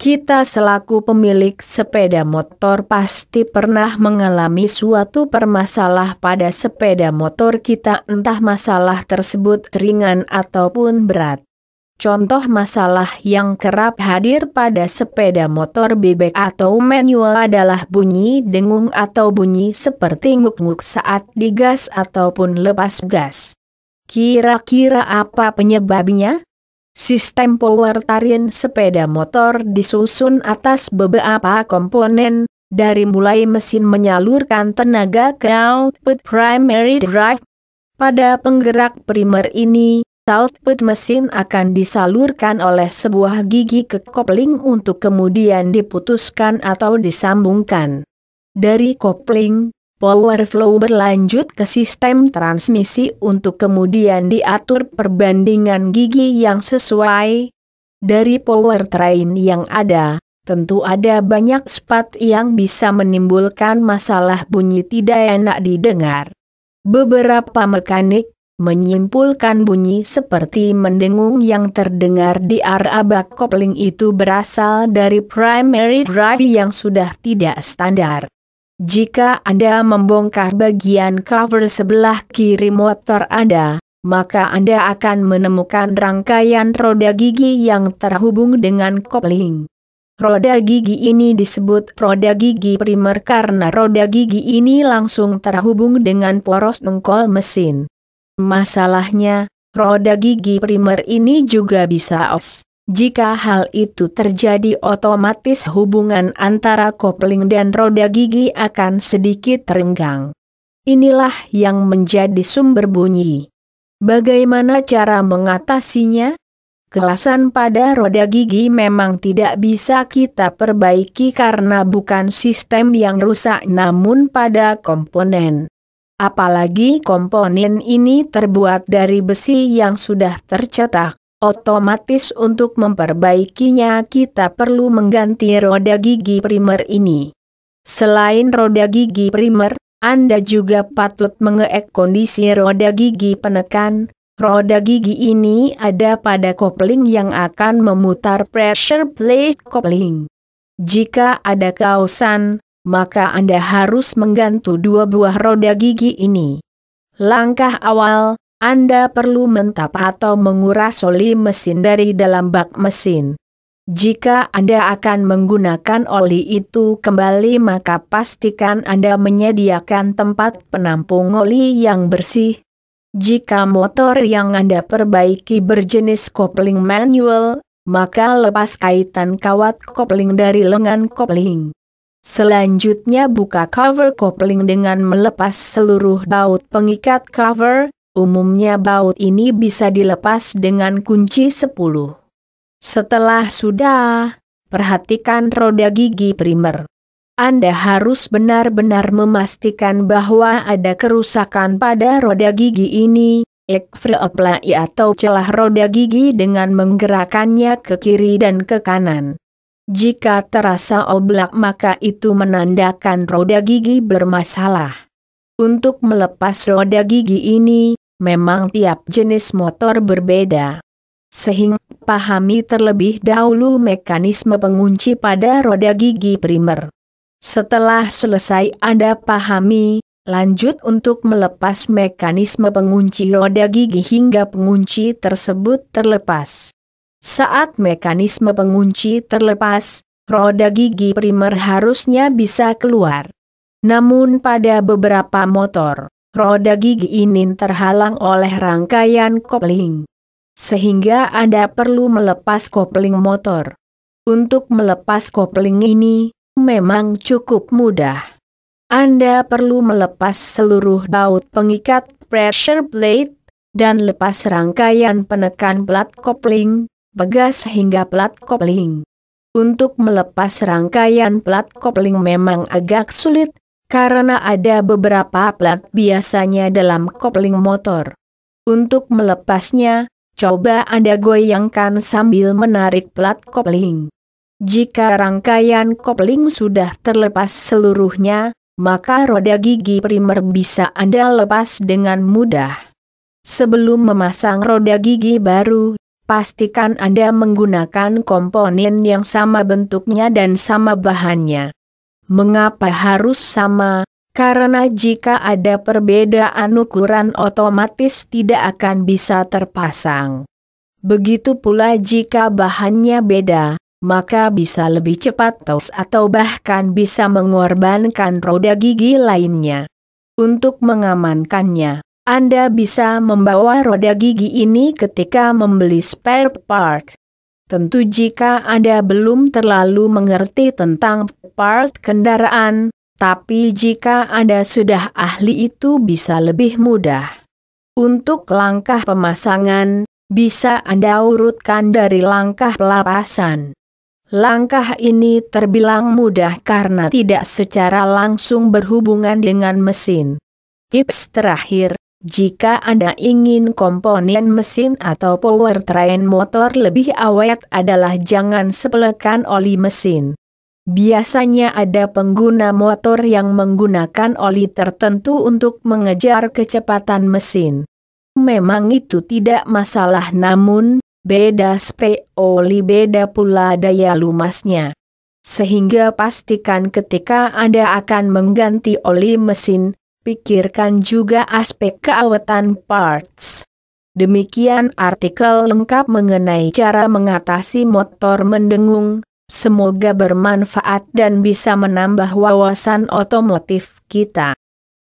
Kita selaku pemilik sepeda motor pasti pernah mengalami suatu permasalah pada sepeda motor kita entah masalah tersebut ringan ataupun berat. Contoh masalah yang kerap hadir pada sepeda motor bebek atau manual adalah bunyi dengung atau bunyi seperti nguk-nguk saat digas ataupun lepas gas. Kira-kira apa penyebabnya? Sistem power sepeda motor disusun atas beberapa komponen, dari mulai mesin menyalurkan tenaga ke output primary drive. Pada penggerak primer ini, output mesin akan disalurkan oleh sebuah gigi ke kopling untuk kemudian diputuskan atau disambungkan. Dari kopling, Power flow berlanjut ke sistem transmisi untuk kemudian diatur perbandingan gigi yang sesuai. Dari power train yang ada, tentu ada banyak spot yang bisa menimbulkan masalah bunyi tidak enak didengar. Beberapa mekanik menyimpulkan bunyi seperti mendengung yang terdengar di arah bak kopling itu berasal dari primary drive yang sudah tidak standar. Jika Anda membongkar bagian cover sebelah kiri motor Anda, maka Anda akan menemukan rangkaian roda gigi yang terhubung dengan kopling. Roda gigi ini disebut roda gigi primer karena roda gigi ini langsung terhubung dengan poros nongkol mesin. Masalahnya, roda gigi primer ini juga bisa os. Jika hal itu terjadi otomatis hubungan antara kopling dan roda gigi akan sedikit terenggang. Inilah yang menjadi sumber bunyi. Bagaimana cara mengatasinya? Kelasan pada roda gigi memang tidak bisa kita perbaiki karena bukan sistem yang rusak namun pada komponen. Apalagi komponen ini terbuat dari besi yang sudah tercetak. Otomatis untuk memperbaikinya kita perlu mengganti roda gigi primer ini. Selain roda gigi primer, Anda juga patut mengeek kondisi roda gigi penekan. Roda gigi ini ada pada kopling yang akan memutar pressure plate kopling. Jika ada kausan, maka Anda harus menggantung dua buah roda gigi ini. Langkah awal, anda perlu mentap atau menguras oli mesin dari dalam bak mesin. Jika Anda akan menggunakan oli itu kembali maka pastikan Anda menyediakan tempat penampung oli yang bersih. Jika motor yang Anda perbaiki berjenis kopling manual, maka lepas kaitan kawat kopling dari lengan kopling. Selanjutnya buka cover kopling dengan melepas seluruh baut pengikat cover, Umumnya baut ini bisa dilepas dengan kunci 10. Setelah sudah, perhatikan roda gigi primer. Anda harus benar-benar memastikan bahwa ada kerusakan pada roda gigi ini, ekfreoplai atau celah roda gigi dengan menggerakannya ke kiri dan ke kanan. Jika terasa oblak maka itu menandakan roda gigi bermasalah. Untuk melepas roda gigi ini, memang tiap jenis motor berbeda. Sehingga pahami terlebih dahulu mekanisme pengunci pada roda gigi primer. Setelah selesai Anda pahami, lanjut untuk melepas mekanisme pengunci roda gigi hingga pengunci tersebut terlepas. Saat mekanisme pengunci terlepas, roda gigi primer harusnya bisa keluar. Namun pada beberapa motor, Roda gigi ini terhalang oleh rangkaian kopling. Sehingga Anda perlu melepas kopling motor. Untuk melepas kopling ini, memang cukup mudah. Anda perlu melepas seluruh baut pengikat pressure plate, dan lepas rangkaian penekan plat kopling, pegas hingga plat kopling. Untuk melepas rangkaian plat kopling memang agak sulit, karena ada beberapa plat biasanya dalam kopling motor. Untuk melepasnya, coba Anda goyangkan sambil menarik plat kopling. Jika rangkaian kopling sudah terlepas seluruhnya, maka roda gigi primer bisa Anda lepas dengan mudah. Sebelum memasang roda gigi baru, pastikan Anda menggunakan komponen yang sama bentuknya dan sama bahannya. Mengapa harus sama? Karena jika ada perbedaan ukuran otomatis tidak akan bisa terpasang. Begitu pula jika bahannya beda, maka bisa lebih cepat tos atau bahkan bisa mengorbankan roda gigi lainnya. Untuk mengamankannya, Anda bisa membawa roda gigi ini ketika membeli spare part. Tentu jika Anda belum terlalu mengerti tentang part kendaraan, tapi jika Anda sudah ahli itu bisa lebih mudah. Untuk langkah pemasangan, bisa Anda urutkan dari langkah pelapasan. Langkah ini terbilang mudah karena tidak secara langsung berhubungan dengan mesin. Tips terakhir, jika Anda ingin komponen mesin atau powertrain motor lebih awet adalah jangan sepelekan oli mesin. Biasanya ada pengguna motor yang menggunakan oli tertentu untuk mengejar kecepatan mesin. Memang itu tidak masalah namun, beda spek oli beda pula daya lumasnya. Sehingga pastikan ketika Anda akan mengganti oli mesin, Pikirkan juga aspek keawetan parts. Demikian artikel lengkap mengenai cara mengatasi motor mendengung. Semoga bermanfaat dan bisa menambah wawasan otomotif kita.